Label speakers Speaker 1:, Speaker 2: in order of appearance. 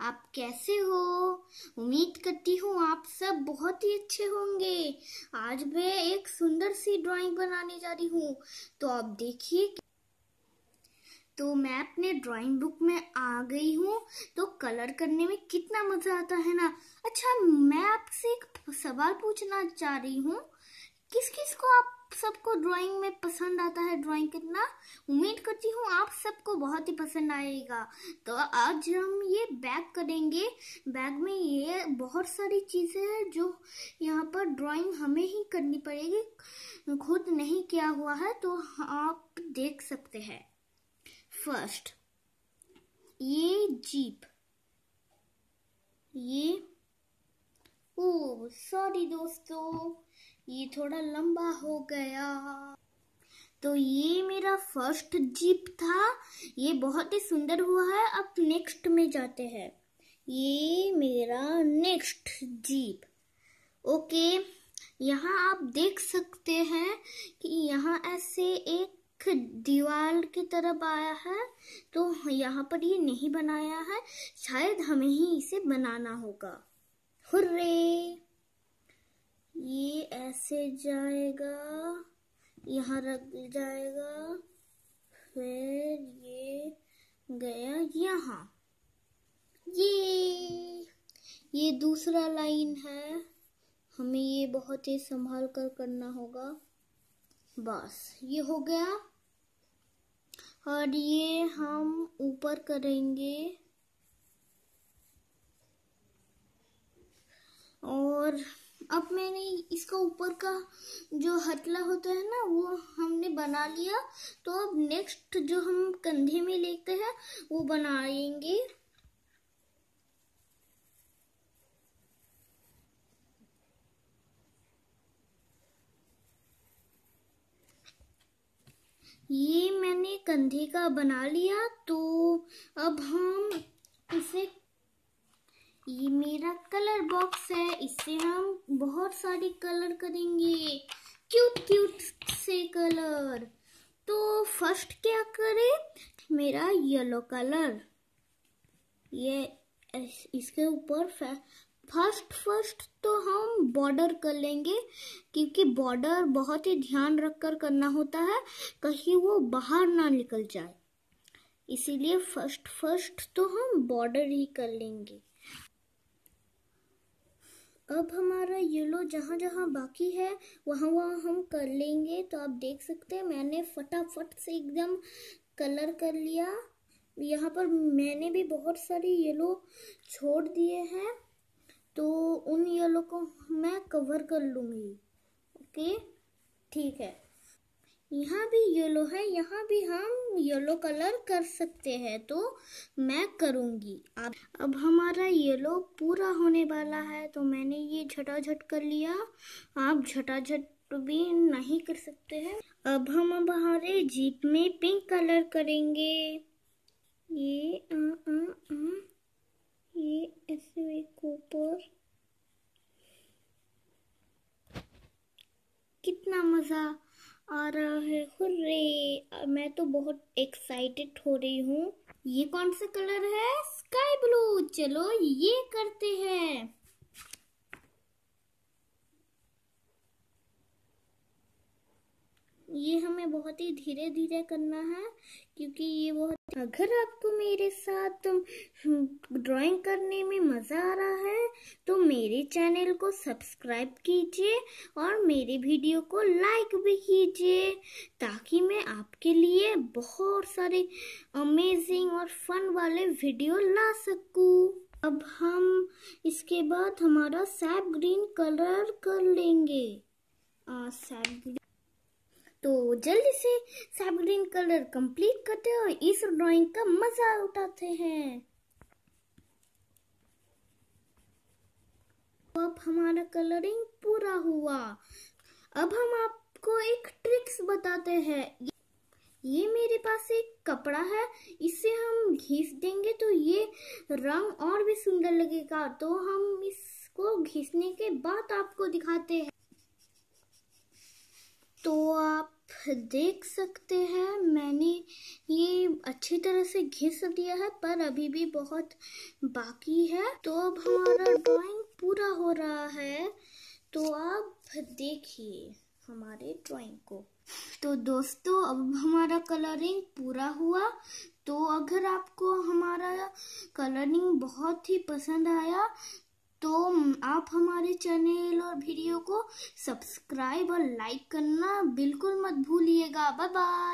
Speaker 1: आप कैसे हो उम्मीद करती हूँ आप सब बहुत ही अच्छे होंगे आज मैं एक सुंदर सी ड्राइंग बनाने जा रही हूँ तो आप देखिए तो मैं अपने ड्राइंग बुक में आ गई हूँ तो कलर करने में कितना मज़ा आता है ना अच्छा मैं आपसे एक सवाल पूछना चाह रही हूँ किस किस को आप सबको ड्राइंग में पसंद आता है ड्राइंग करना उम्मीद करती हूँ आप सबको बहुत ही पसंद आएगा तो आज हम ये बैग करेंगे बैग में ये बहुत सारी चीज़ें हैं जो यहाँ पर ड्राइंग हमें ही करनी पड़ेगी खुद नहीं किया हुआ है तो आप देख सकते हैं फर्स्ट ये जीप ये ओ सॉरी दोस्तों ये थोड़ा लंबा हो गया तो ये मेरा फर्स्ट जीप था ये बहुत ही सुंदर हुआ है अब नेक्स्ट में जाते हैं ये मेरा नेक्स्ट जीप ओके यहाँ आप देख सकते हैं कि यहाँ ऐसे एक दीवार की तरफ आया है तो यहाँ पर ये नहीं बनाया है शायद हमें ही इसे बनाना होगा हुर्रे ये ऐसे जाएगा यहाँ रख जाएगा फिर ये गया यहाँ ये ये दूसरा लाइन है हमें ये बहुत ही संभाल कर करना होगा बस ये हो गया और ये हम ऊपर करेंगे और अब मैंने इसका ऊपर का जो हतला होता है ना वो हमने बना लिया तो अब नेक्स्ट जो हम कंधे में लेते हैं वो बनाएंगे ये मैंने कंधे का बना लिया तो अब हम इसे ये मेरा कलर बॉक्स है इससे हम बहुत सारे कलर करेंगे क्यूट क्यूट से कलर तो फर्स्ट क्या करें मेरा येलो कलर ये इसके ऊपर फर्स्ट फर्स्ट तो हम बॉर्डर कर लेंगे क्योंकि बॉर्डर बहुत ही ध्यान रखकर करना होता है कहीं वो बाहर ना निकल जाए इसीलिए फर्स्ट फर्स्ट तो हम बॉर्डर ही कर लेंगे अब हमारा येलो जहाँ जहाँ बाकी है वहाँ वहाँ हम कर लेंगे तो आप देख सकते हैं मैंने फटाफट से एकदम कलर कर लिया यहाँ पर मैंने भी बहुत सारी येलो छोड़ दिए हैं तो उन येलो को मैं कवर कर लूँगी ओके ठीक है यहाँ भी येलो है यहाँ भी हम येलो कलर कर सकते हैं तो मैं करूँगी अब अब हमारा येलो पूरा होने वाला है तो मैंने ये झटाझट कर लिया आप झटाझट भी नहीं कर सकते हैं अब हम अब हमारे जीप में पिंक कलर करेंगे ये आ, आ, आ, ये ऐसे ऊपर कितना मज़ा आ रहा है हुर्रे मैं तो बहुत एक्साइटेड हो रही हूँ ये कौन सा कलर है स्काई ब्लू चलो ये करते हैं ये हमें बहुत ही धीरे धीरे करना है क्योंकि ये बहुत अगर आपको मेरे साथ ड्राइंग हम्म, करने में मज़ा आ रहा है तो मेरे चैनल को सब्सक्राइब कीजिए और मेरे वीडियो को लाइक भी कीजिए ताकि मैं आपके लिए बहुत सारे अमेजिंग और फन वाले वीडियो ला सकूँ अब हम इसके बाद हमारा सैप ग्रीन कलर कर लेंगे सैप ग्रीन तो जल्दी से सब ग्रीन कलर कंप्लीट करते हैं और इस ड्राइंग का मजा उठाते हैं तो अब हमारा कलरिंग पूरा हुआ अब हम आपको एक ट्रिक्स बताते हैं ये मेरे पास एक कपड़ा है इसे हम घिस देंगे तो ये रंग और भी सुंदर लगेगा तो हम इसको घिसने के बाद आपको दिखाते हैं तो आप देख सकते हैं मैंने ये अच्छी तरह से घिस दिया है पर अभी भी बहुत बाकी है तो अब हमारा ड्राइंग पूरा हो रहा है तो आप देखिए हमारे ड्राइंग को तो दोस्तों अब हमारा कलरिंग पूरा हुआ तो अगर आपको हमारा कलरिंग बहुत ही पसंद आया तो आप हमारे चैनल और वीडियो को सब्सक्राइब और लाइक करना बिल्कुल मत भूलिएगा बाय बाय